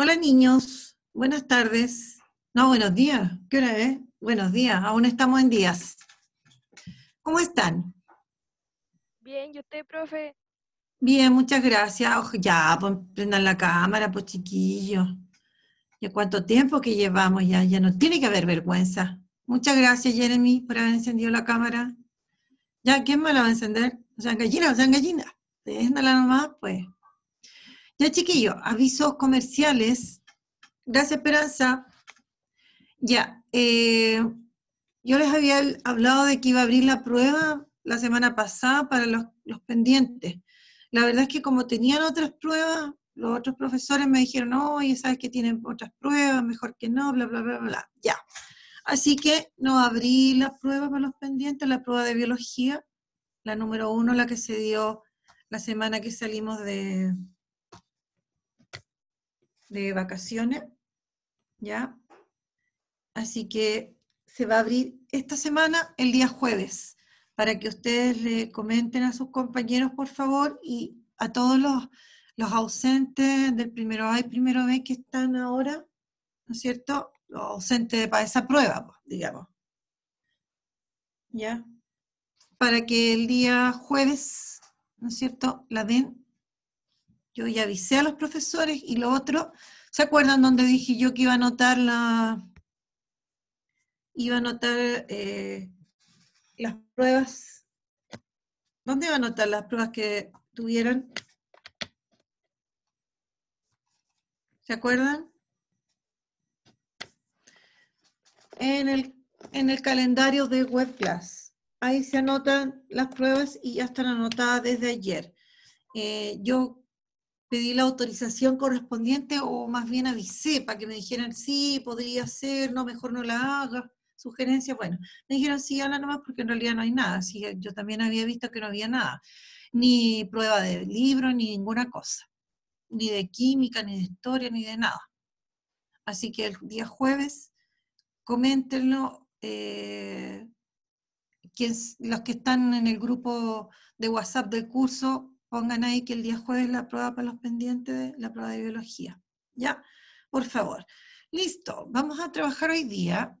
Hola niños, buenas tardes. No, buenos días. ¿Qué hora es? Buenos días, aún estamos en días. ¿Cómo están? Bien, ¿y usted, profe? Bien, muchas gracias. Oh, ya, ya, pues, prendan la cámara, pues chiquillo. ¿Ya cuánto tiempo que llevamos? Ya, ya no tiene que haber vergüenza. Muchas gracias, Jeremy, por haber encendido la cámara. ¿Ya quién me la va a encender? O sea, gallina, o sea, gallina. Déjenla nomás, pues. Ya, chiquillos, avisos comerciales. Gracias, Esperanza. Ya, eh, yo les había hablado de que iba a abrir la prueba la semana pasada para los, los pendientes. La verdad es que como tenían otras pruebas, los otros profesores me dijeron, no, oye, sabes que tienen otras pruebas, mejor que no, bla, bla, bla, bla. Ya. Así que no abrí la prueba para los pendientes, la prueba de biología, la número uno, la que se dio la semana que salimos de, de vacaciones, ¿ya? Así que se va a abrir esta semana, el día jueves, para que ustedes le comenten a sus compañeros, por favor, y a todos los, ausentes del primero A y primero B que están ahora, ¿no es cierto? Los ausentes para esa prueba, pues, digamos. ¿Ya? Para que el día jueves, ¿no es cierto?, la den yo ya avisé a los profesores y lo otro, ¿se acuerdan donde dije yo que iba a anotar la... iba a anotar eh, las pruebas? ¿Dónde iba a anotar las pruebas que tuvieran ¿Se acuerdan? En el, calendario de WebClass. Ahí se anotan las pruebas y ya están anotadas desde ayer. Eh, yo pedí la autorización correspondiente o más bien avisé para que me dijeran, sí, podría ser, no, mejor no la haga, sugerencias, bueno, me dijeron, sí, habla nomás porque en realidad no hay nada, sí, yo también había visto que no había nada, ni prueba de libro, ni ninguna cosa, ni de química, ni de historia, ni de nada. Así que el día jueves, coméntenlo, eh, los que están en el grupo de WhatsApp del curso, Pongan ahí que el día jueves la prueba para los pendientes, de la prueba de biología. ¿Ya? Por favor. Listo, vamos a trabajar hoy día.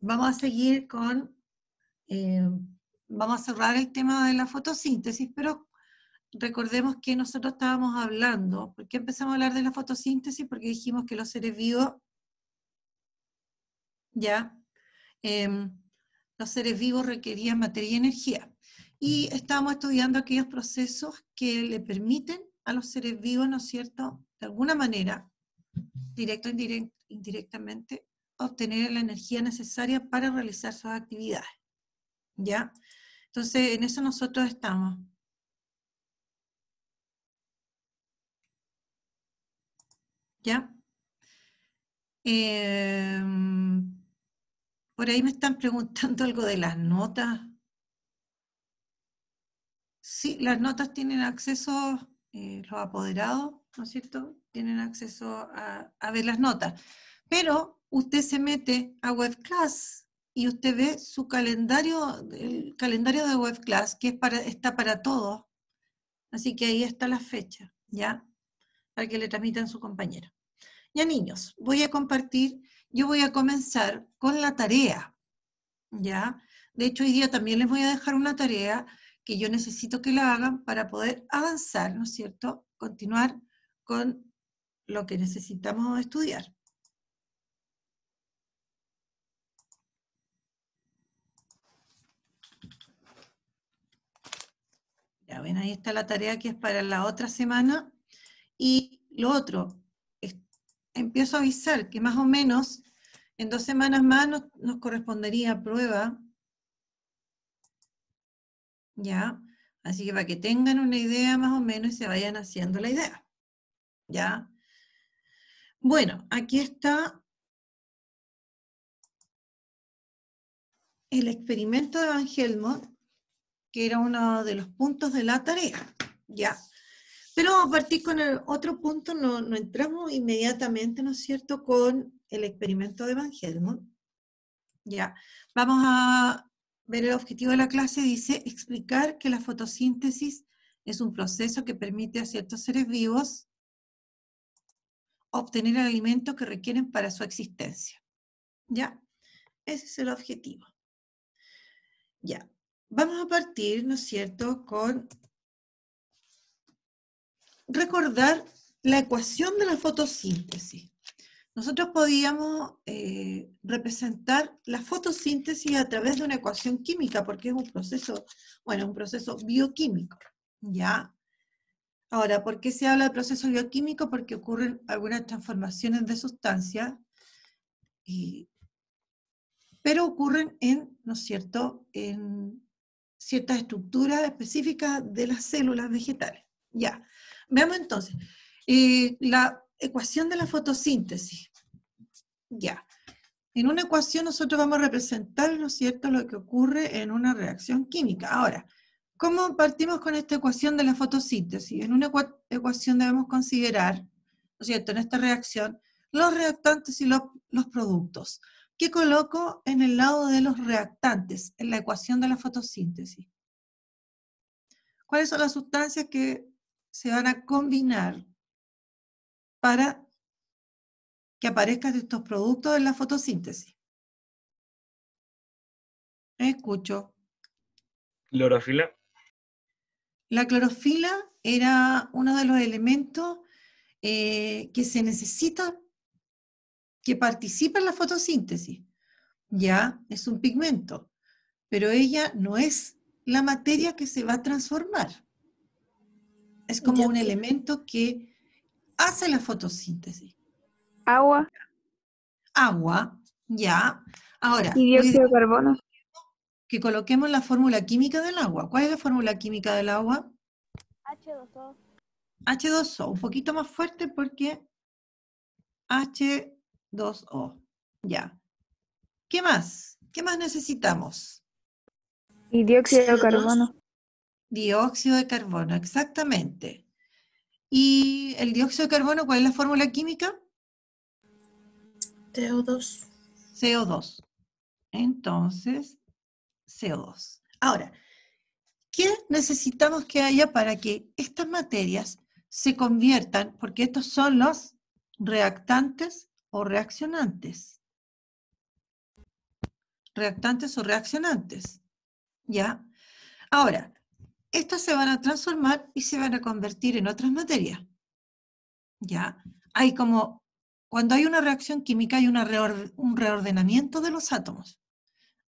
Vamos a seguir con, eh, vamos a cerrar el tema de la fotosíntesis, pero recordemos que nosotros estábamos hablando, ¿por qué empezamos a hablar de la fotosíntesis? Porque dijimos que los seres vivos, ya, em, los seres vivos requerían materia y energía y estamos estudiando aquellos procesos que le permiten a los seres vivos, ¿no es cierto?, de alguna manera, directo o indirectamente, obtener la energía necesaria para realizar sus actividades. ¿Ya? Entonces, en eso nosotros estamos. ¿Ya? Em, por ahí me están preguntando algo de las notas. Sí, las notas tienen acceso, eh, los apoderados, ¿no es cierto? Tienen acceso a, ver las notas. Pero usted se mete a WebClass y usted ve su calendario, el calendario de WebClass, que está para todos. Así que ahí está la fecha, ¿ya? Para que le transmitan su compañero. Ya niños, voy a compartir, yo voy a comenzar con la tarea, ¿ya? De hecho, hoy día también les voy a dejar una tarea que yo necesito que la hagan para poder avanzar, ¿no es cierto? Continuar con lo que necesitamos estudiar. Ya ven, ahí está la tarea que es para la otra semana. Y lo otro, empiezo a avisar que más o menos en dos semanas más nos, nos correspondería prueba ¿ya? Así que para que tengan una idea más o menos y se vayan haciendo la idea, ¿ya? Bueno, aquí está el experimento de Van que era uno de los puntos de la tarea, ¿ya? Pero vamos a partir con el otro punto, no, entramos inmediatamente, ¿no es cierto?, con el experimento de Van Ya, vamos a Ver el objetivo de la clase dice explicar que la fotosíntesis es un proceso que permite a ciertos seres vivos obtener alimentos que requieren para su existencia. ¿Ya? Ese es el objetivo. Ya. Vamos a partir, ¿no es cierto?, con recordar la ecuación de la fotosíntesis nosotros podíamos eh, representar la fotosíntesis a través de una ecuación química, porque es un proceso, bueno, un proceso bioquímico, ¿ya? Ahora, ¿por qué se habla de proceso bioquímico? Porque ocurren algunas transformaciones de sustancias, pero ocurren en, ¿no es cierto?, en ciertas estructuras específicas de las células vegetales. Ya, veamos entonces. Eh, la ecuación de la fotosíntesis. Ya. En una ecuación nosotros vamos a representar, ¿no es cierto?, lo que ocurre en una reacción química. Ahora, ¿cómo partimos con esta ecuación de la fotosíntesis? En una ecuación debemos considerar, ¿no es cierto?, en esta reacción, los reactantes y los, los productos. ¿Qué coloco en el lado de los reactantes en la ecuación de la fotosíntesis? ¿Cuáles son las sustancias que se van a combinar para que aparezcan estos productos en la fotosíntesis. Escucho. ¿Clorofila? La clorofila era uno de los elementos eh, que se necesita que participa en la fotosíntesis. Ya es un pigmento, pero ella no es la materia que se va a transformar. Es como un elemento que hace la fotosíntesis? Agua. Agua, ya. Ahora. Y dióxido de carbono. Que coloquemos la fórmula química del agua. ¿Cuál es la fórmula química del agua? H2O. H2O, un poquito más fuerte porque H2O. Ya. ¿Qué más? ¿Qué más necesitamos? Y dióxido de carbono. Dióxido de carbono, exactamente. ¿Y el dióxido de carbono, cuál es la fórmula química? CO2. CO2. Entonces, CO2. Ahora, ¿qué necesitamos que haya para que estas materias se conviertan, porque estos son los reactantes o reaccionantes? Reactantes o reaccionantes. ¿Ya? Ahora, estos se van a transformar y se van a convertir en otras materias. ¿Ya? Hay como, cuando hay una reacción química hay un reordenamiento de los átomos.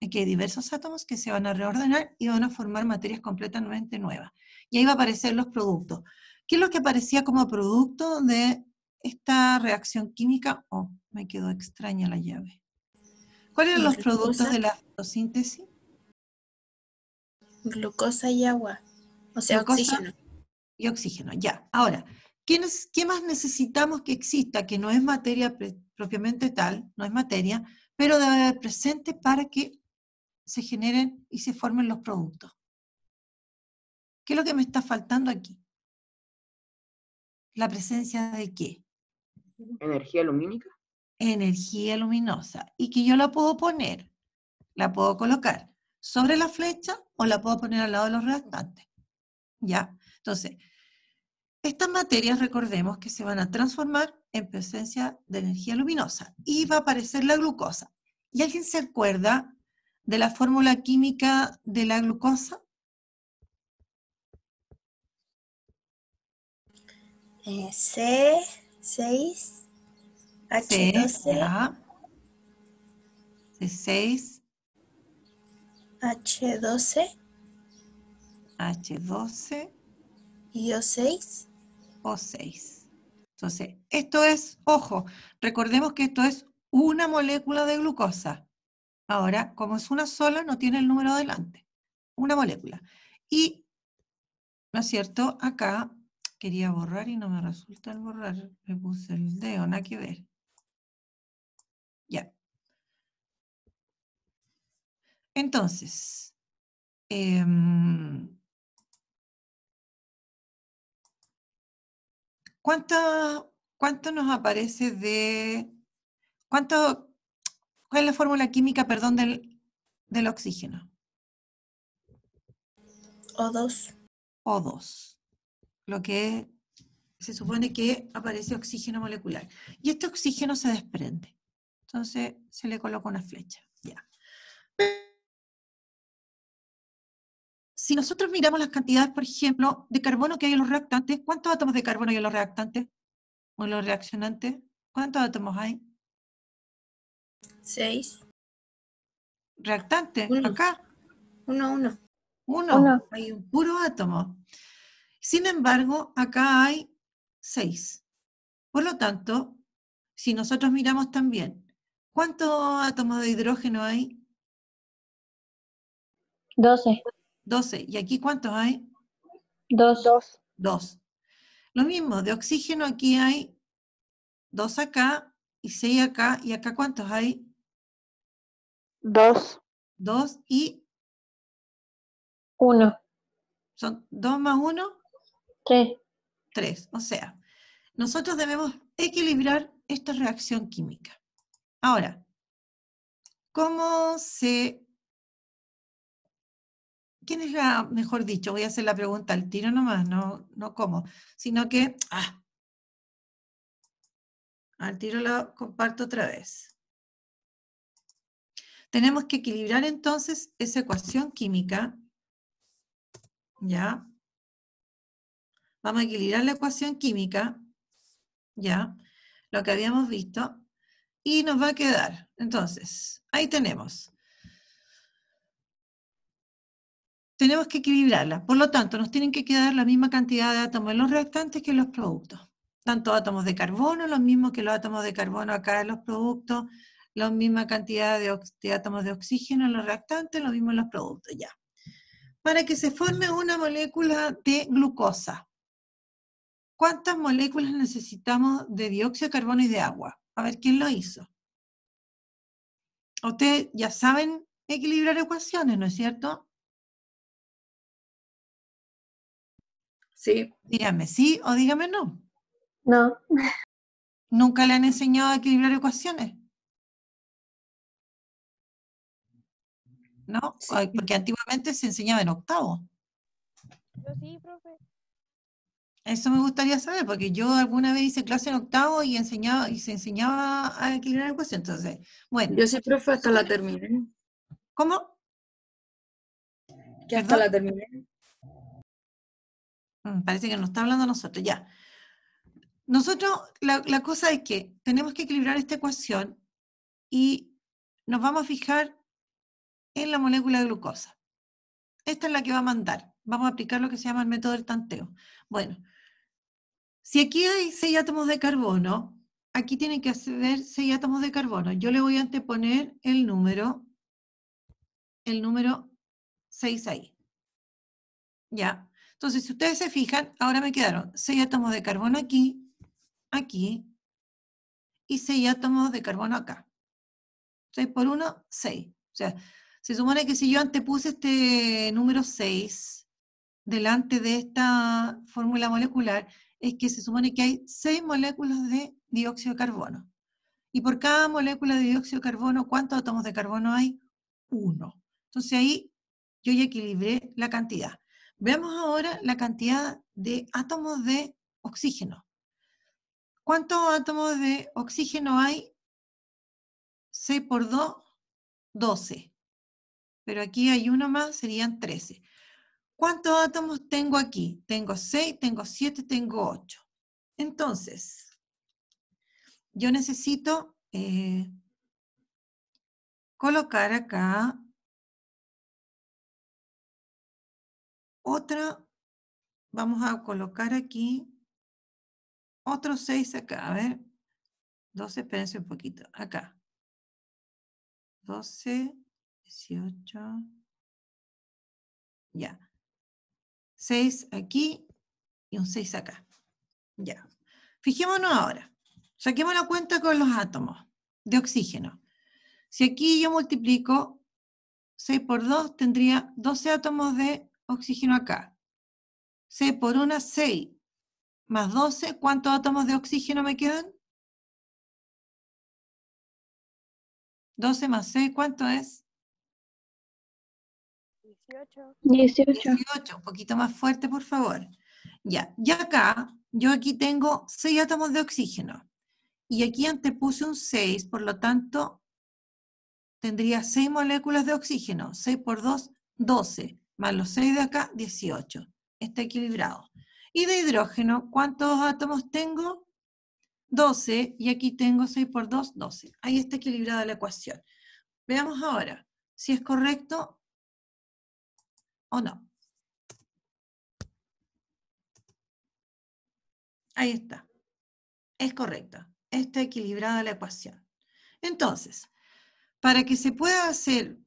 Aquí hay diversos átomos que se van a reordenar y van a formar materias completamente nuevas. Y ahí va a aparecer los productos. ¿Qué es lo que aparecía como producto de esta reacción química? Oh, me quedó extraña la llave. ¿Cuáles son los productos de la fotosíntesis? Glucosa y agua. O sea, oxígeno. y oxígeno, ya. Ahora, ¿qué, más necesitamos que exista? Que no es materia propiamente tal, no es materia, pero debe haber presente para que se generen y se formen los productos. ¿Qué es lo que me está faltando aquí? ¿La presencia de qué? Energía lumínica. Energía luminosa. Y que yo la puedo poner, la puedo colocar sobre la flecha o la puedo poner al lado de los reactantes. ¿Ya? Entonces, estas materias recordemos que se van a transformar en presencia de energía luminosa y va a aparecer la glucosa. ¿Y alguien se acuerda de la fórmula química de la glucosa? Eh, C, 6, H12. C, 6. E. H12. H12. Y O6. O6. Entonces, esto es, ojo, recordemos que esto es una molécula de glucosa. Ahora, como es una sola, no tiene el número delante. Una molécula. Y, ¿no es cierto? Acá quería borrar y no me resulta el borrar. Me puse el dedo, nada que ver. Ya. Entonces, em, ¿cuánto, cuánto nos aparece de... ¿Cuánto... ¿Cuál es la fórmula química, perdón, del, del oxígeno? O2. O2. Lo que se supone que aparece oxígeno molecular. Y este oxígeno se desprende. Entonces se le coloca una flecha. Ya si nosotros miramos las cantidades, por ejemplo, de carbono que hay en los reactantes, ¿cuántos átomos de carbono hay en los reactantes? ¿O en los reaccionantes? ¿Cuántos átomos hay? Seis. ¿Reactante? ¿Acá? Uno, uno. Uno. Uno. Hay un puro átomo. Sin embargo, acá hay seis. Por lo tanto, si nosotros miramos también, ¿cuántos átomos de hidrógeno hay? Doce. 12. ¿Y aquí cuántos hay? 2, 2. 2. Lo mismo, de oxígeno aquí hay 2 acá y 6 acá y acá cuántos hay? 2. 2 y 1. ¿Son 2 más 1? 3. 3. O sea, nosotros debemos equilibrar esta reacción química. Ahora, ¿cómo se... ¿quién es la, mejor dicho, voy a hacer la pregunta al tiro nomás, no, como. sino que, ah. al tiro la comparto otra vez. Tenemos que equilibrar entonces esa ecuación química, ¿ya? Vamos a equilibrar la ecuación química, ¿ya? Lo que habíamos visto, y nos va a quedar, entonces, ahí tenemos tenemos que equilibrarla. Por lo tanto, nos tienen que quedar la misma cantidad de átomos en los reactantes que en los productos. Tanto átomos de carbono, los mismos que los átomos de carbono acá en los productos, la misma cantidad de, átomos de oxígeno en los reactantes, lo mismo en los productos, ya. Para que se forme una molécula de glucosa, ¿cuántas moléculas necesitamos de dióxido de carbono y de agua? A ver, ¿quién lo hizo? Ustedes ya saben equilibrar ecuaciones, ¿no es cierto? Sí. Dígame sí o dígame no. No. ¿Nunca le han enseñado a equilibrar ecuaciones? ¿No? Porque antiguamente se enseñaba en octavo. Yo sí, profe. Eso me gustaría saber, porque yo alguna vez hice clase en octavo y enseñaba y se enseñaba a equilibrar ecuaciones. Entonces, bueno. Yo sí, profe, hasta la terminé. ¿Cómo? Que hasta la terminé. Mm, parece que nos está hablando a nosotros, ya. Nosotros, la, cosa es que tenemos que equilibrar esta ecuación y nos vamos a fijar en la molécula de glucosa. Esta es la que va a mandar. Vamos a aplicar lo que se llama el método del tanteo. Bueno, si aquí hay seis átomos de carbono, aquí tienen que acceder seis átomos de carbono. Yo le voy a anteponer el número, el número 6 ahí. Ya, entonces, si ustedes se fijan, ahora me quedaron 6 átomos de carbono aquí, aquí, y 6 átomos de carbono acá. 6 por 1, 6. O sea, se supone que si yo antepuse este número 6 delante de esta fórmula molecular, es que se supone que hay 6 moléculas de dióxido de carbono. Y por cada molécula de dióxido de carbono, ¿cuántos átomos de carbono hay? Uno. Entonces ahí yo ya equilibré la cantidad. Veamos ahora la cantidad de átomos de oxígeno. ¿Cuántos átomos de oxígeno hay? 6 por 2, 12. Pero aquí hay uno más, serían 13. ¿Cuántos átomos tengo aquí? Tengo 6, tengo 7, tengo 8. Entonces, yo necesito eh, colocar acá Otra, vamos a colocar aquí otros 6 acá, a ver. 12, espérense un poquito, acá. 12, 18, ya. 6 aquí y un 6 acá. Ya. Fijémonos ahora. Saquemos la cuenta con los átomos de oxígeno. Si aquí yo multiplico 6 por 2, tendría 12 átomos de oxígeno acá. C por 1, 6. Más 12, ¿cuántos átomos de oxígeno me quedan? 12 más 6, ¿cuánto es? 18. 18. un poquito más fuerte, por favor. Ya, ya acá, yo aquí tengo 6 átomos de oxígeno. Y aquí antepuse un 6, por lo tanto, tendría 6 moléculas de oxígeno. 6 por 2, 12 más los 6 de acá, 18. Está equilibrado. Y de hidrógeno, ¿cuántos átomos tengo? 12, y aquí tengo 6 por 2, 12. Ahí está equilibrada la ecuación. Veamos ahora si es correcto o no. Ahí está. Es correcto. Está equilibrada la ecuación. Entonces, para que se pueda hacer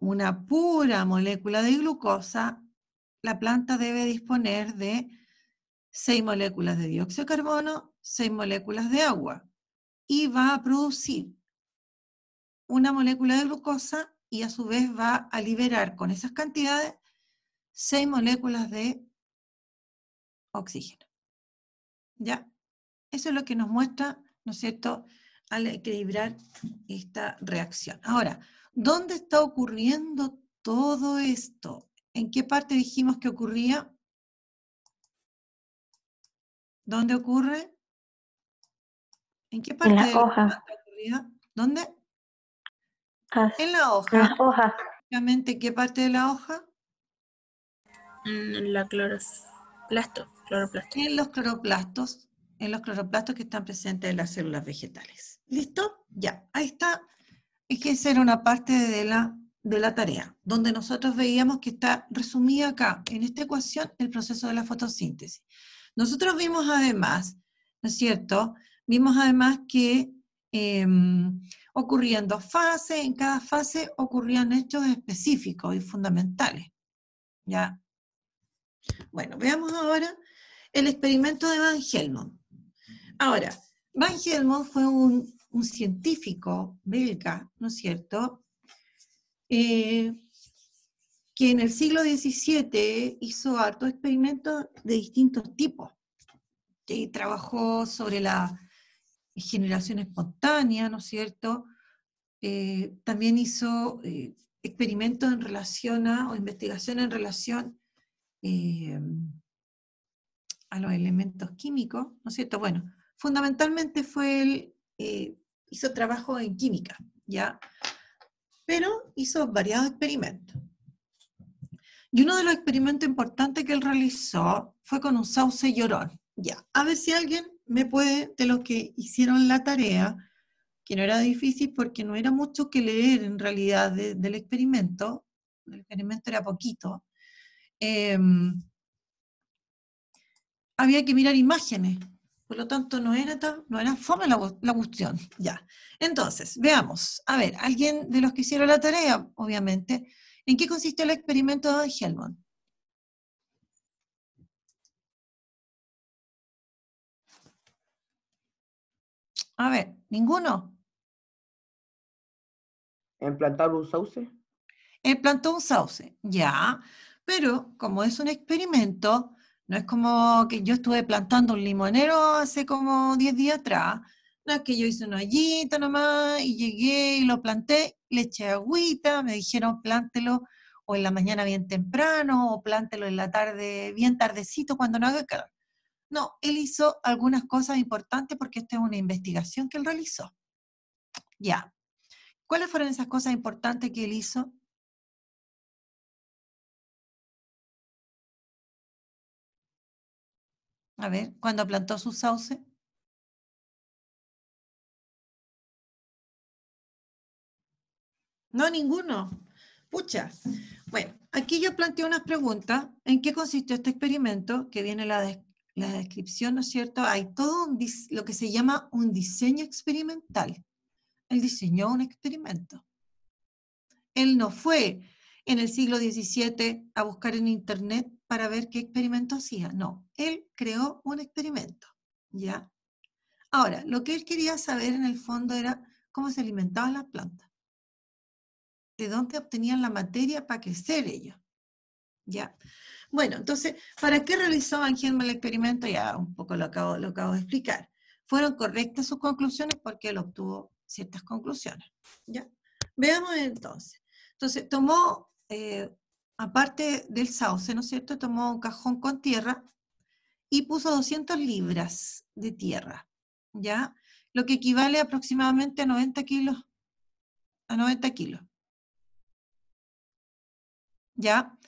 una pura molécula de glucosa, la planta debe disponer de seis moléculas de dióxido de carbono, seis moléculas de agua y va a producir una molécula de glucosa y a su vez va a liberar con esas cantidades seis moléculas de oxígeno. ¿Ya? Eso es lo que nos muestra, ¿no es cierto?, al equilibrar esta reacción. Ahora, ¿dónde está ocurriendo todo esto? ¿En qué parte dijimos que ocurría? ¿Dónde ocurre? ¿En qué parte? En la hoja. ¿Dónde? Ah, en la hoja. En La hoja. ¿En qué parte de la hoja? En la En los cloroplastos en los cloroplastos que están presentes en las células vegetales. ¿Listo? Ya, ahí está. Es que esa era una parte de la, de la tarea, donde nosotros veíamos que está resumida acá, en esta ecuación, el proceso de la fotosíntesis. Nosotros vimos además, ¿no es cierto? Vimos además que em, ocurrían dos fases, en cada fase ocurrían hechos específicos y fundamentales. ¿Ya? Bueno, veamos ahora el experimento de Van Helmont. Ahora, Van Helmont fue un, científico belga, ¿no es cierto? Eh, que en el siglo XVII hizo hartos experimentos de distintos tipos. trabajó sobre la generación espontánea, ¿no es cierto? Eh, también hizo eh, experimentos en relación a, o investigación en relación a los elementos químicos, ¿no es cierto? Bueno, fundamentalmente fue él, eh, hizo trabajo en química, ¿ya? Pero hizo variados experimentos. Y uno de los experimentos importantes que él realizó fue con un sauce llorón. Ya, a ver si alguien me puede, de los que hicieron la tarea, que no era difícil porque no era mucho que leer en realidad del experimento, el experimento era poquito, em, había que mirar imágenes, por lo tanto, no era, tan, no era fome la, la, cuestión. Ya. Entonces, veamos. A ver, alguien de los que hicieron la tarea, obviamente, ¿en qué consiste el experimento de Helmond? A ver, ¿ninguno? ¿En plantar un sauce? En plantó un sauce, ya. Pero como es un experimento, no es como que yo estuve plantando un limonero hace como 10 días atrás. No es que yo hice una ollita nomás y llegué y lo planté, le eché agüita, me dijeron plántelo o en la mañana bien temprano o plántelo en la tarde bien tardecito cuando no haga calor. No, él hizo algunas cosas importantes porque esta es una investigación que él realizó. Ya. ¿Cuáles fueron esas cosas importantes que él hizo? A ver, cuando plantó su sauce. No, ninguno. Pucha. Bueno, aquí yo planteo unas preguntas. ¿En qué consistió este experimento? Que viene la, descripción, ¿no es cierto? Hay todo lo que se llama un diseño experimental. Él diseñó un experimento. Él no fue en el siglo XVII a buscar en Internet para ver qué experimento hacía. No, él creó un experimento, ¿ya? Ahora, lo que él quería saber en el fondo era cómo se alimentaban las plantas, de dónde obtenían la materia para crecer ellos. ¿ya? Bueno, entonces, ¿para qué realizó Van el experimento? Ya un poco lo acabo, lo acabo de explicar. Fueron correctas sus conclusiones porque él obtuvo ciertas conclusiones, ¿ya? Veamos entonces. Entonces tomó, eh, aparte del sauce, ¿no es cierto? Tomó un cajón con tierra y puso 200 libras de tierra, ¿ya? Lo que equivale aproximadamente a 90 kilos, a 90 kilos. ¿Ya?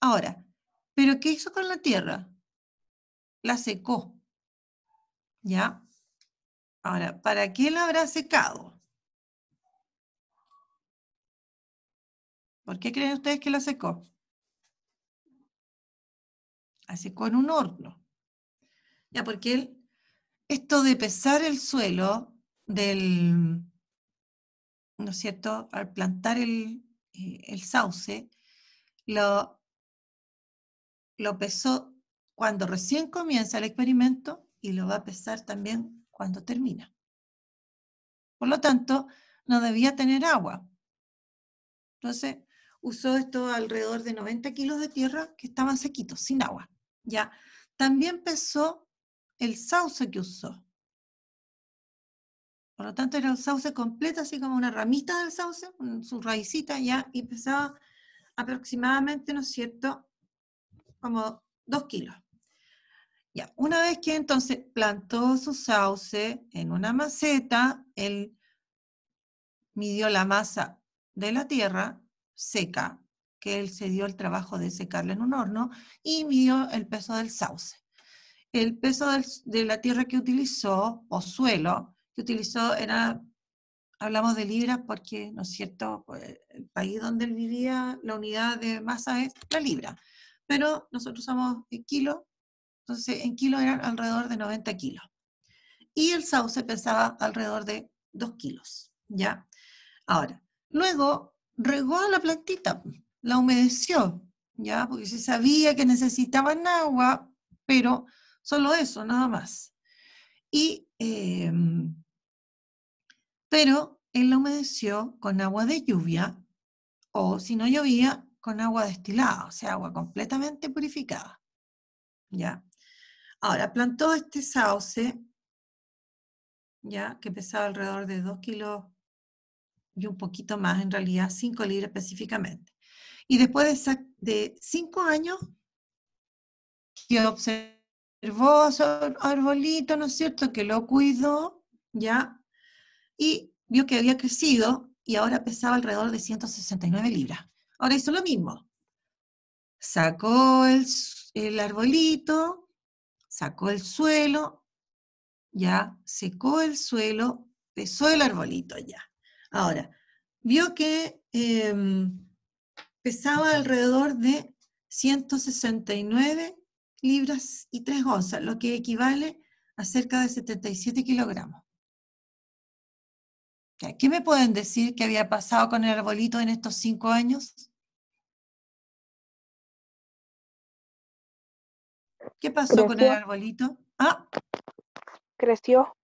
Ahora, ¿pero qué hizo con la tierra? La secó. ¿Ya? Ahora, ¿para qué la habrá secado? ¿Por qué creen ustedes que la secó? La secó en un horno. Ya, porque esto de pesar el suelo del, ¿no es cierto? Al plantar el, eh, el sauce, lo, lo pesó cuando recién comienza el experimento y lo va a pesar también cuando termina. Por lo tanto, no debía tener agua. Entonces, usó esto alrededor de 90 kilos de tierra que estaban sequitos, sin agua. ¿ya? También pesó el sauce que usó. Por lo tanto, era un sauce completo, así como una ramita del sauce, su raicita ya, y pesaba aproximadamente, ¿no es cierto?, como 2 kilos. Ya, una vez que entonces plantó su sauce en una maceta, él midió la masa de la tierra, seca, que él se dio el trabajo de secarla en un horno, y midió el peso del sauce. El peso de la tierra que utilizó, o suelo, que utilizó era, hablamos de libras porque, ¿no es cierto?, pues, el país donde él vivía, la unidad de masa es la libra, pero nosotros usamos kilo, entonces en kilo eran alrededor de 90 kilos. Y el sauce pesaba alrededor de 2 kilos, ¿ya? Ahora, luego regó a la plantita, pues, la humedeció, ¿ya? Porque se sabía que necesitaban agua, pero solo eso, nada más. Y, em, pero él la humedeció con agua de lluvia o, si no llovía, con agua destilada, o sea, agua completamente purificada, ¿ya? Ahora, plantó este sauce, ¿ya? Que pesaba alrededor de 2 kilos un poquito más, en realidad 5 libras específicamente. Y después de, cinco años que observó su arbolito, ¿no es cierto?, que lo cuidó, ¿ya? Y vio que había crecido y ahora pesaba alrededor de 169 libras. Ahora hizo lo mismo. Sacó el, el arbolito, sacó el suelo, ya secó el suelo, pesó el arbolito ya. Ahora, vio que em, pesaba alrededor de 169 libras y 3 onzas, lo que equivale a cerca de 77 kilogramos. ¿Qué me pueden decir que había pasado con el arbolito en estos cinco años? ¿Qué pasó con el arbolito? Ah, creció.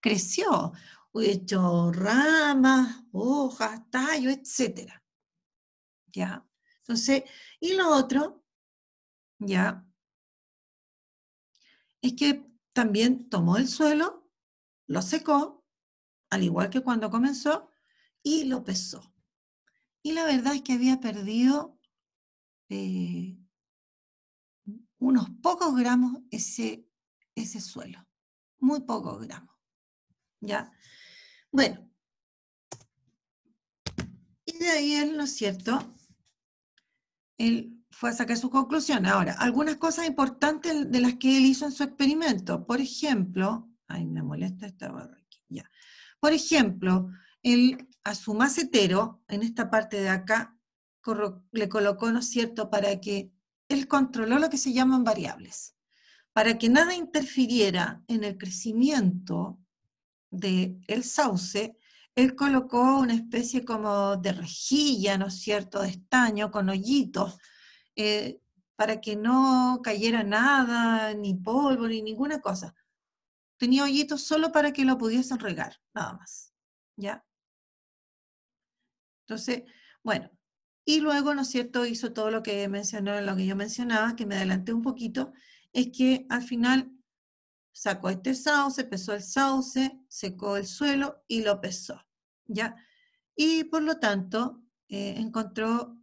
Creció hecho ramas, hojas, tallos, etc. ¿Ya? Entonces, y lo otro, ¿ya? Es que también tomó el suelo, lo secó, al igual que cuando comenzó, y lo pesó. Y la verdad es que había perdido eh, unos pocos gramos ese, ese suelo, muy pocos gramos. ¿Ya? Bueno, y de ahí él, ¿no es cierto? Él fue a sacar su conclusión. Ahora, algunas cosas importantes de las que él hizo en su experimento. Por ejemplo, ay, me molesta esta barra aquí, ya. Por ejemplo, él a su macetero, en esta parte de acá, le colocó, ¿no es cierto?, para que él controló lo que se llaman variables, para que nada interfiriera en el crecimiento de el sauce, él colocó una especie como de rejilla, ¿no es cierto?, de estaño con hoyitos, eh, para que no cayera nada, ni polvo, ni ninguna cosa. Tenía hoyitos solo para que lo pudiesen regar, nada más. ¿Ya? Entonces, bueno, y luego, ¿no es cierto?, hizo todo lo que mencionó, lo que yo mencionaba, que me adelanté un poquito, es que al final sacó este sauce, pesó el sauce, secó el suelo y lo pesó, ¿ya? Y por lo tanto, eh, encontró,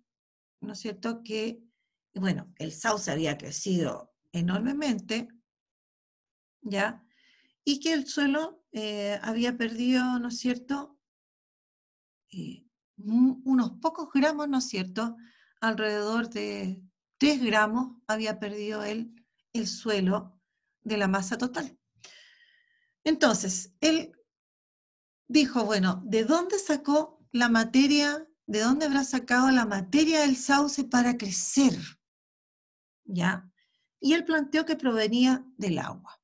¿no es cierto?, que, bueno, el sauce había crecido enormemente, ¿ya? Y que el suelo eh, había perdido, ¿no es cierto?, eh, unos pocos gramos, ¿no es cierto?, alrededor de 3 gramos había perdido el, el suelo de la masa total. Entonces, él dijo, bueno, ¿de dónde sacó la materia, de dónde habrá sacado la materia del sauce para crecer? ¿Ya? Y él planteó que provenía del agua.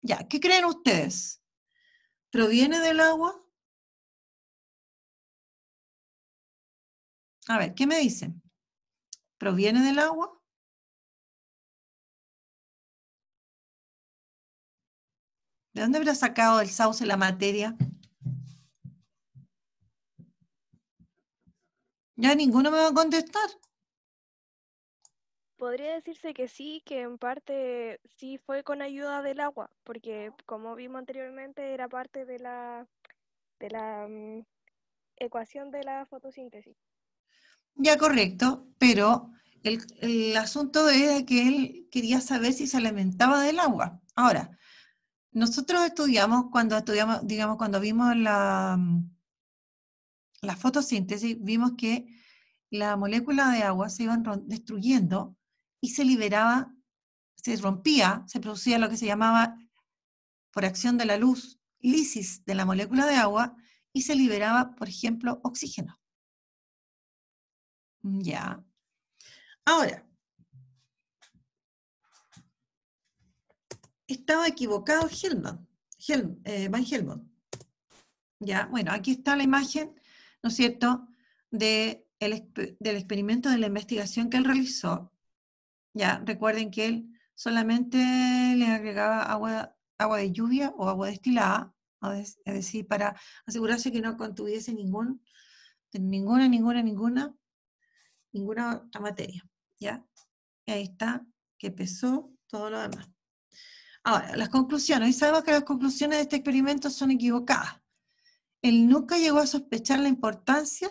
¿Ya? ¿Qué creen ustedes? ¿Proviene del agua? A ver, ¿qué me dicen? ¿Proviene del agua? ¿De dónde habrá sacado el sauce la materia? Ya ninguno me va a contestar. Podría decirse que sí, que en parte sí fue con ayuda del agua, porque como vimos anteriormente era parte de la, de la mm, ecuación de la fotosíntesis. Ya correcto, pero el, el asunto era que él quería saber si se alimentaba del agua. Ahora, nosotros estudiamos cuando estudiamos, digamos, cuando vimos la, mm, la fotosíntesis, vimos que la molécula de agua se iban destruyendo y se liberaba, se rompía, se producía lo que se llamaba, por acción de la luz, lisis de la molécula de agua y se liberaba, por ejemplo, oxígeno. Mm, ya. Ahora, estaba equivocado eh, Van Helmut. Ya, bueno, aquí está la imagen, ¿no es cierto?, de del experimento de la investigación que él realizó. Ya, recuerden que él solamente le agregaba agua, agua de lluvia o agua destilada, es decir, para asegurarse que no contuviese ningún, ninguna, ninguna, ninguna, ninguna otra materia. ¿ya? Y ahí está, que pesó todo lo demás. Ahora, las conclusiones. Y sabemos que las conclusiones de este experimento son equivocadas. Él nunca llegó a sospechar la importancia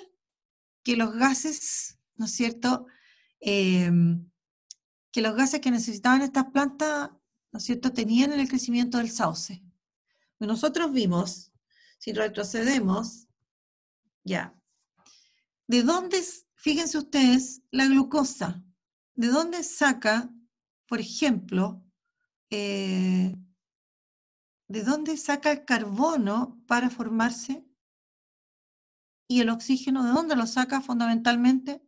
que los gases, ¿no es cierto? Eh, que los gases que necesitaban estas plantas, ¿no es cierto?, tenían en el crecimiento del sauce. Nosotros vimos, si retrocedemos, ya, ¿de dónde, fíjense ustedes, la glucosa? ¿De dónde saca, por ejemplo, eh, ¿de dónde saca el carbono para formarse? ¿Y el oxígeno de dónde lo saca fundamentalmente?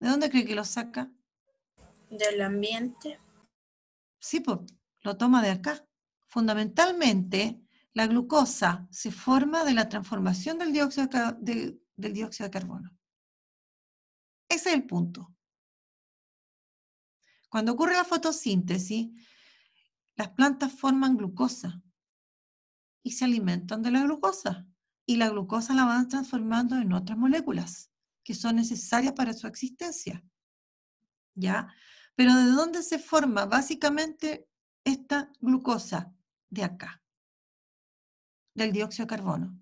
¿De dónde cree que lo saca? Del ambiente. Sí, pues lo toma de acá. Fundamentalmente, la glucosa se forma de la transformación del dióxido del dióxido de carbono. Ese es el punto. Cuando ocurre la fotosíntesis, las plantas forman glucosa y se alimentan de la glucosa. Y la glucosa la van transformando en otras moléculas que son necesarias para su existencia. ¿Ya? Pero ¿de dónde se forma básicamente esta glucosa? De acá, del dióxido de carbono.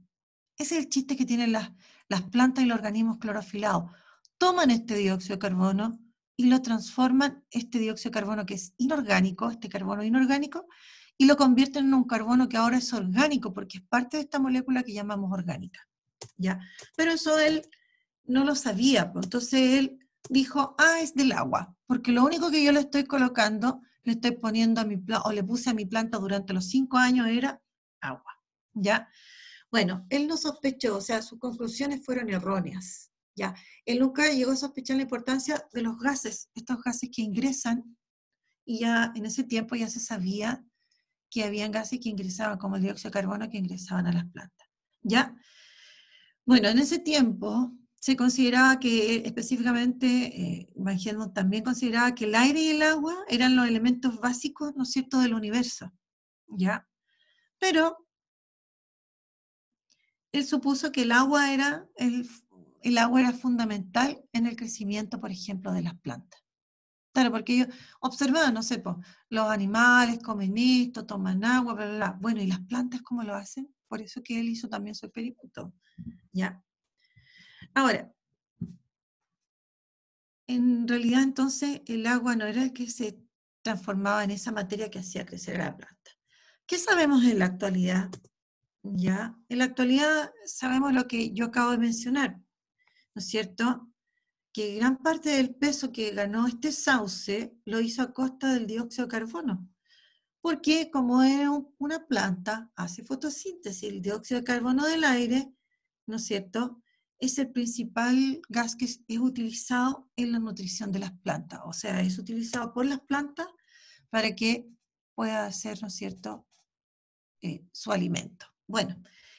Ese es el chiste que tienen las, las plantas y los organismos clorofilados. Toman este dióxido de carbono, y lo transforman este dióxido de carbono que es inorgánico, este carbono inorgánico, y lo convierten en un carbono que ahora es orgánico porque es parte de esta molécula que llamamos orgánica. ¿ya? Pero eso él no lo sabía, pues. entonces él dijo, ah, es del agua, porque lo único que yo le estoy colocando, le estoy poniendo a mi planta, o le puse a mi planta durante los cinco años era agua, ¿ya? Bueno, él no sospechó, o sea, sus conclusiones fueron erróneas, ya, él nunca llegó a sospechar la importancia de los gases, estos gases que ingresan, y ya en ese tiempo ya se sabía que habían gases que ingresaban, como el dióxido de carbono, que ingresaban a las plantas. ¿Ya? Bueno, en ese tiempo se consideraba que eh, específicamente, eh, también consideraba que el aire y el agua eran los elementos básicos, ¿no es cierto?, del universo. ¿Ya? Pero él supuso que el agua era el el agua era fundamental en el crecimiento, por ejemplo, de las plantas. Claro, porque ellos observaban, no sé, los animales comen esto, toman agua, bla, bla, bla. Bueno, ¿y las plantas cómo lo hacen? Por eso que él hizo también su experimento. Ya. Ahora, en realidad entonces el agua no era el que se transformaba en esa materia que hacía crecer a la planta. ¿Qué sabemos en la actualidad? Ya, en la actualidad sabemos lo que yo acabo de mencionar. ¿no es cierto? Que gran parte del peso que ganó este sauce lo hizo a costa del dióxido de carbono, porque como es una planta, hace fotosíntesis, el dióxido de carbono del aire, ¿no es cierto? Es el principal gas que es, utilizado en la nutrición de las plantas, o sea, es utilizado por las plantas para que pueda hacer, ¿no es cierto?, eh, su alimento. Bueno,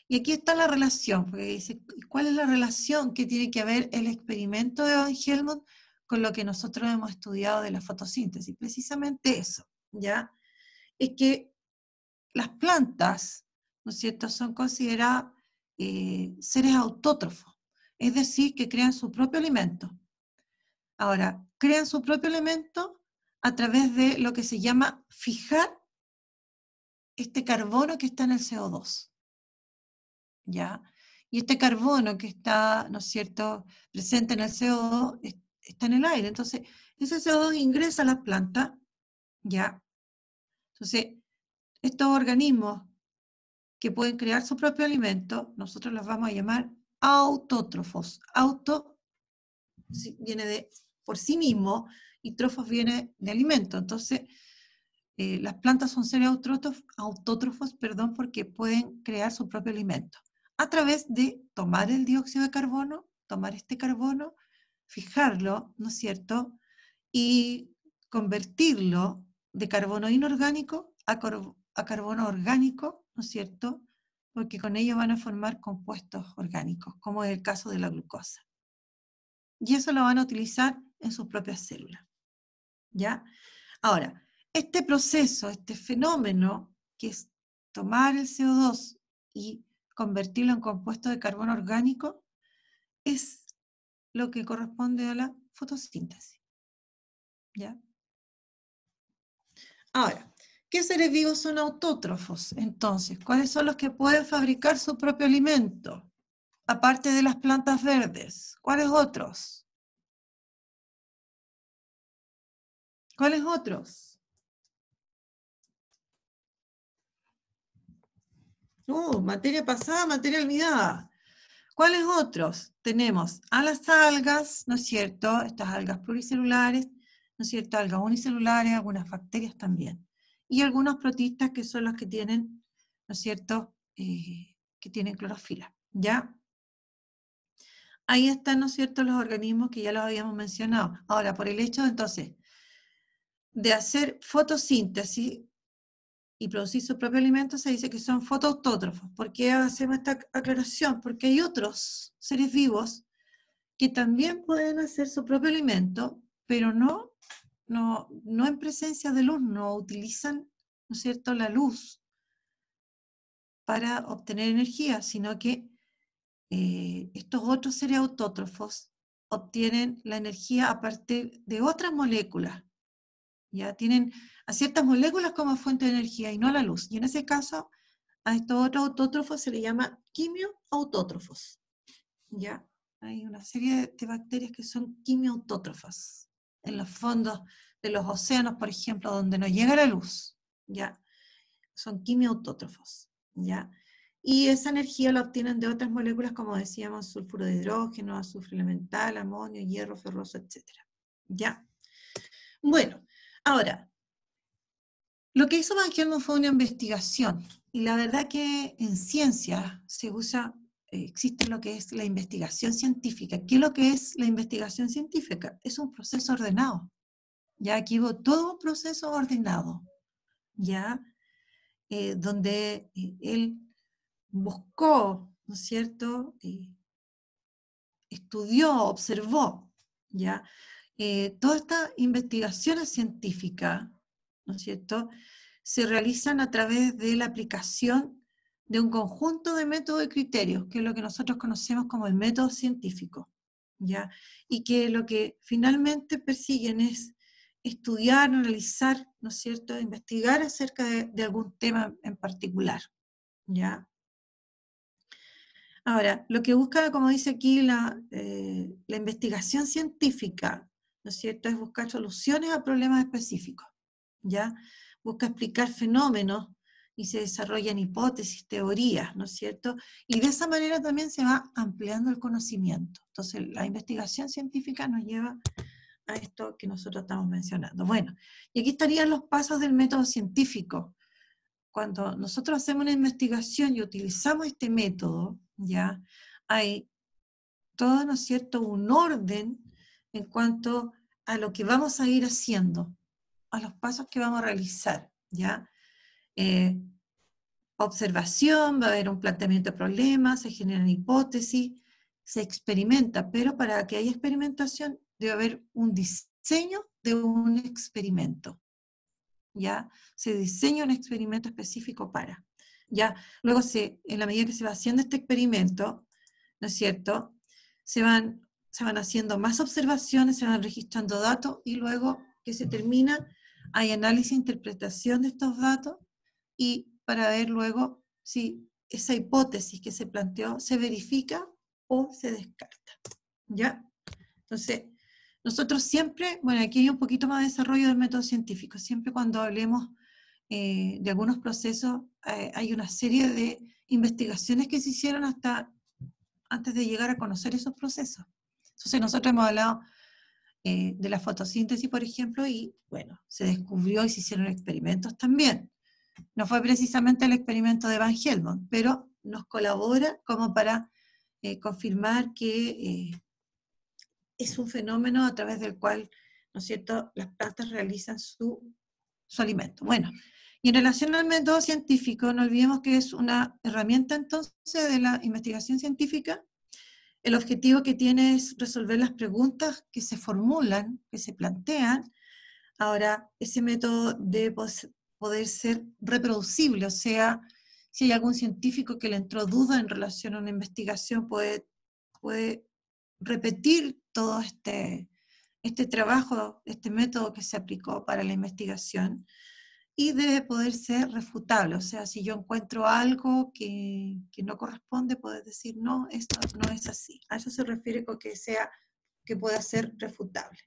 y aquí está la relación, porque dice, ¿cuál es la relación que tiene que haber el experimento de Van Helmont con lo que nosotros hemos estudiado de la fotosíntesis? Precisamente eso, ¿ya? Es que las plantas, ¿no es cierto?, son consideradas eh, seres autótrofos, es decir, que crean su propio alimento. Ahora, crean su propio alimento a través de lo que se llama fijar este carbono que está en el CO2. ¿ya? Y este carbono que está, ¿no es cierto?, presente en el CO2 está en el aire. Entonces, ese CO2 ingresa a las plantas, ¿ya? Entonces, estos organismos que pueden crear su propio alimento, nosotros los vamos a llamar autótrofos. Auto viene de por sí mismo y trofos viene de alimento. Entonces, eh, las plantas son seres autótrofos, autótrofos perdón, porque pueden crear su propio alimento a través de tomar el dióxido de carbono, tomar este carbono, fijarlo, ¿no es cierto? Y convertirlo de carbono inorgánico a, carbono orgánico, ¿no es cierto? Porque con ello van a formar compuestos orgánicos, como es el caso de la glucosa. Y eso lo van a utilizar en sus propias células. ¿Ya? Ahora, este proceso, este fenómeno, que es tomar el CO2 y convertirlo en compuesto de carbono orgánico, es lo que corresponde a la fotosíntesis. ¿Ya? Ahora, ¿qué seres vivos son autótrofos? Entonces, ¿cuáles son los que pueden fabricar su propio alimento? Aparte de las plantas verdes, ¿cuáles otros? ¿Cuáles otros? Uh, materia pasada, materia olvidada. ¿Cuáles otros? Tenemos a las algas, ¿no es cierto? Estas algas pluricelulares, ¿no es cierto? Algas unicelulares, algunas bacterias también. Y algunos protistas que son los que tienen, ¿no es cierto? Eh, que tienen clorofila, ¿ya? Ahí están, ¿no es cierto?, los organismos que ya los habíamos mencionado. Ahora, por el hecho, entonces, de hacer fotosíntesis, y producir su propio alimento se dice que son fotoautótrofos. ¿Por qué hacemos esta aclaración? Porque hay otros seres vivos que también pueden hacer su propio alimento, pero no, no, en presencia de luz, no utilizan, ¿no cierto?, la luz para obtener energía, sino que eh, estos otros seres autótrofos obtienen la energía a partir de otras moléculas ya tienen a ciertas moléculas como fuente de energía y no a la luz. Y en ese caso, a estos otros autótrofos se le llama quimioautótrofos. ¿ya? Hay una serie de bacterias que son quimioautótrofas en los fondos de los océanos, por ejemplo, donde no llega la luz. ¿ya? Son quimioautótrofos. ¿ya? Y esa energía la obtienen de otras moléculas, como decíamos, sulfuro de hidrógeno, azufre elemental, amonio, hierro, ferroso, etc. ¿Ya? Bueno, Ahora, lo que hizo Van Helmont fue una investigación y la verdad que en ciencia se usa, eh, existe lo que es la investigación científica. ¿Qué es lo que es la investigación científica? Es un proceso ordenado. Ya aquí hubo todo un proceso ordenado, ya eh, donde eh, él buscó, ¿no es cierto? estudió, observó, ya eh, todas estas investigaciones científicas, ¿no es cierto?, se realizan a través de la aplicación de un conjunto de métodos y criterios, que es lo que nosotros conocemos como el método científico, ¿ya? Y que lo que finalmente persiguen es estudiar, analizar, ¿no es cierto?, investigar acerca de, algún tema en particular, ¿ya? Ahora, lo que busca, como dice aquí, la eh, investigación científica ¿no es cierto? Es buscar soluciones a problemas específicos, ¿ya? Busca explicar fenómenos y se desarrollan hipótesis, teorías, ¿no es cierto? Y de esa manera también se va ampliando el conocimiento. Entonces, la investigación científica nos lleva a esto que nosotros estamos mencionando. Bueno, y aquí estarían los pasos del método científico. Cuando nosotros hacemos una investigación y utilizamos este método, ya hay todo, ¿no es cierto?, un orden en cuanto a lo que vamos a ir haciendo, a los pasos que vamos a realizar, ¿ya? Eh, observación, va a haber un planteamiento de problemas, se generan hipótesis, se experimenta, pero para que haya experimentación debe haber un diseño de un experimento. ¿Ya? Se diseña un experimento específico para. ¿Ya? Luego, se, en la medida que se va haciendo este experimento, ¿no es cierto? Se van se van haciendo más observaciones, se van registrando datos y luego que se termina hay análisis e interpretación de estos datos y para ver luego si esa hipótesis que se planteó se verifica o se descarta. ¿Ya? Entonces, nosotros siempre, bueno, aquí hay un poquito más de desarrollo del método científico, siempre cuando hablemos eh, de algunos procesos, eh, hay una serie de investigaciones que se hicieron hasta antes de llegar a conocer esos procesos. Entonces nosotros hemos hablado eh, de la fotosíntesis, por ejemplo, y bueno, se descubrió y se hicieron experimentos también. No fue precisamente el experimento de Van Helmont, pero nos colabora como para eh, confirmar que eh, es un fenómeno a través del cual, ¿no es cierto?, las plantas realizan su alimento. Bueno, y en relación al método científico, no olvidemos que es una herramienta entonces de la investigación científica el objetivo que tiene es resolver las preguntas que se formulan, que se plantean. Ahora, ese método debe poder ser reproducible, o sea, si hay algún científico que le entró duda en relación a una investigación, puede, repetir todo este, este trabajo, este método que se aplicó para la investigación y debe poder ser refutable. O sea, si yo encuentro algo que, no corresponde, puedes decir, no, esto no es así. A eso se refiere con que sea, que pueda ser refutable.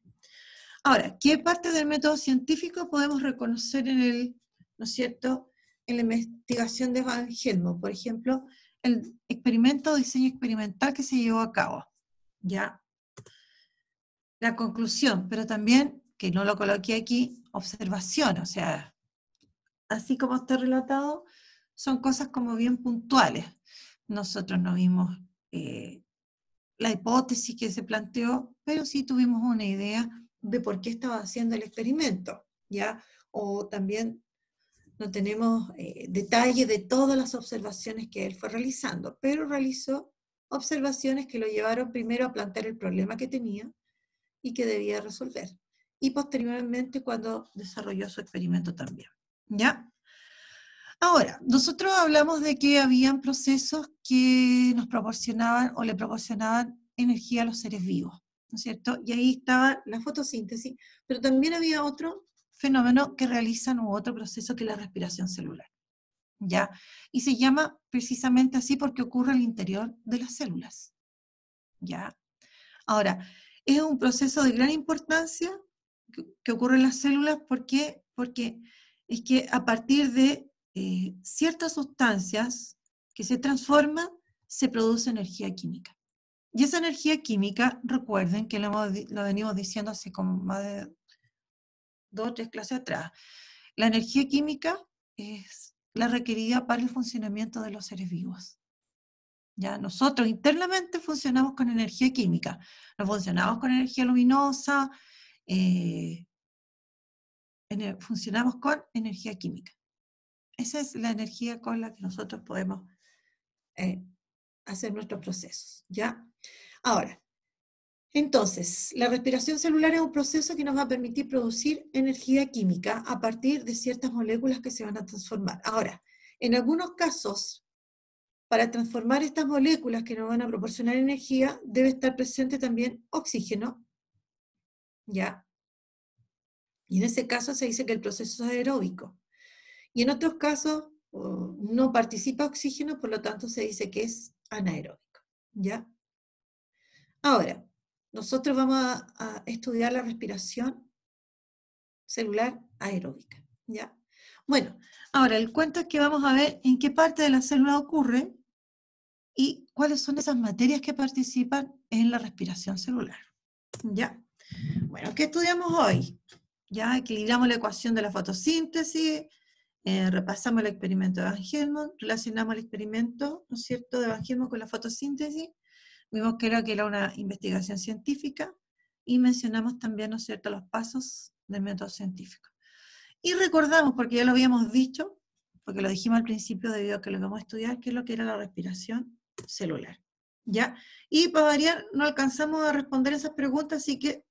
Ahora, ¿qué parte del método científico podemos reconocer en el, ¿no es cierto?, en la investigación de Van por ejemplo, el experimento, o diseño experimental que se llevó a cabo, ¿ya? La conclusión, pero también, que no lo coloqué aquí, observación, o sea, así como está relatado, son cosas como bien puntuales. Nosotros no vimos eh, la hipótesis que se planteó, pero sí tuvimos una idea de por qué estaba haciendo el experimento, ¿ya? O también no tenemos eh, detalle de todas las observaciones que él fue realizando, pero realizó observaciones que lo llevaron primero a plantear el problema que tenía y que debía resolver, y posteriormente cuando desarrolló su experimento también. ¿Ya? Ahora, nosotros hablamos de que habían procesos que nos proporcionaban o le proporcionaban energía a los seres vivos, ¿no es cierto? Y ahí estaba la fotosíntesis, pero también había otro fenómeno que realizan u otro proceso que es la respiración celular, ¿ya? Y se llama precisamente así porque ocurre al interior de las células, ¿ya? Ahora, es un proceso de gran importancia que, que ocurre en las células porque, porque es que a partir de eh, ciertas sustancias que se transforman, se produce energía química. Y esa energía química, recuerden que lo, venimos diciendo hace como más de dos o tres clases atrás, la energía química es la requerida para el funcionamiento de los seres vivos. Ya nosotros internamente funcionamos con energía química, no funcionamos con energía luminosa, eh, funcionamos con energía química. Esa es la energía con la que nosotros podemos eh, hacer nuestros procesos, ¿ya? Ahora, entonces, la respiración celular es un proceso que nos va a permitir producir energía química a partir de ciertas moléculas que se van a transformar. Ahora, en algunos casos, para transformar estas moléculas que nos van a proporcionar energía, debe estar presente también oxígeno, ¿ya? Y en ese caso se dice que el proceso es aeróbico. Y en otros casos no participa oxígeno, por lo tanto se dice que es anaeróbico. ¿Ya? Ahora, nosotros vamos a, estudiar la respiración celular aeróbica. ¿Ya? Bueno, ahora el cuento es que vamos a ver en qué parte de la célula ocurre y cuáles son esas materias que participan en la respiración celular. ¿Ya? Bueno, ¿qué estudiamos hoy? Ya equilibramos la ecuación de la fotosíntesis, eh, repasamos el experimento de Van Helmont, relacionamos el experimento, ¿no es cierto?, de Van Helmont con la fotosíntesis, vimos que era, que era una investigación científica y mencionamos también, ¿no cierto?, los pasos del método científico. Y recordamos, porque ya lo habíamos dicho, porque lo dijimos al principio debido a que lo vamos a estudiar, qué es lo que era la respiración celular. ¿Ya? Y para variar, no alcanzamos a responder esas preguntas, así que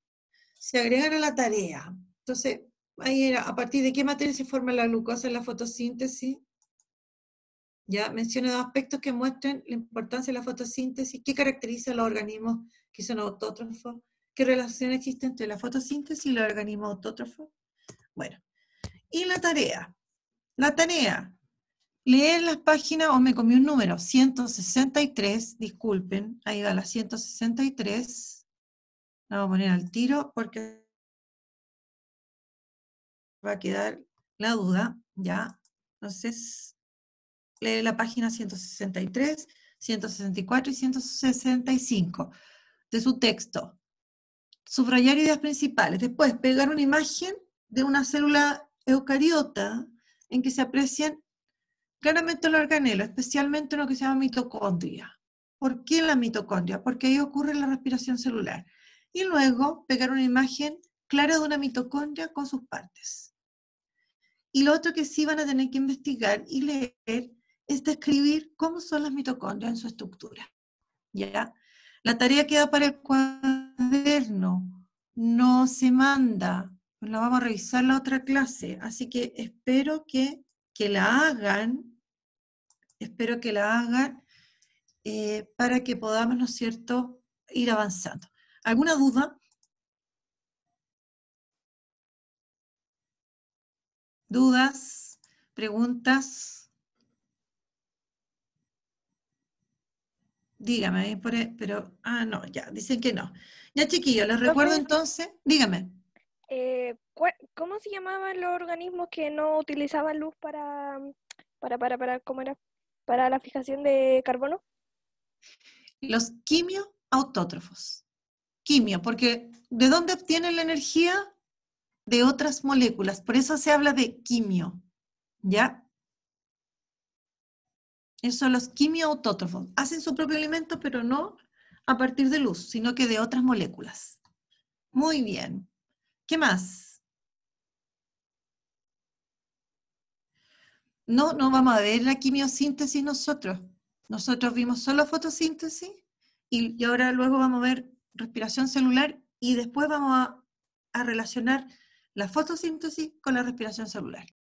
se agregaron a la tarea. Entonces, ahí era, ¿a partir de qué materia se forma la glucosa en la fotosíntesis? Ya mencioné dos aspectos que muestran la importancia de la fotosíntesis, qué caracteriza a los organismos que son autótrofos, qué relación existe entre la fotosíntesis y los organismos autótrofos. Bueno, y la tarea. La tarea, leer las páginas, o oh, me comí un número, 163, disculpen, ahí va la 163. La voy a poner al tiro porque va a quedar la duda, ¿ya? Entonces, lee la página 163, 164 y 165 de su texto. Subrayar ideas principales. Después, pegar una imagen de una célula eucariota en que se aprecian claramente los organelos, especialmente lo que se llama mitocondria. ¿Por qué la mitocondria? Porque ahí ocurre la respiración celular. Y luego, pegar una imagen clara de una mitocondria con sus partes. Y lo otro que sí van a tener que investigar y leer es describir cómo son las mitocondrias en su estructura. ¿Ya? La tarea queda para el cuaderno, no se manda, la vamos a revisar la otra clase, así que espero que, la hagan, espero que la hagan eh, para que podamos, ¿no es cierto?, ir avanzando. ¿Alguna duda? ¿Dudas? ¿Preguntas? Dígame, e, pero, ah, no, ya, dicen que no. Ya, chiquillo, les recuerdo entonces, dígame. Eh, ¿Cómo se llamaban los organismos que no utilizaban luz para, para, para, para, ¿cómo era? para la fijación de carbono? Los quimioautótrofos. Quimio, porque ¿de dónde obtienen la energía? de otras moléculas. Por eso se habla de quimio, ¿ya? Esos son los quimioautótrofos. Hacen su propio alimento, pero no a partir de luz, sino que de otras moléculas. Muy bien. ¿Qué más? No, no vamos a ver la quimiosíntesis nosotros. Nosotros vimos solo fotosíntesis y, ahora luego vamos a ver respiración celular y después vamos a relacionar la fotosíntesis con la respiración celular.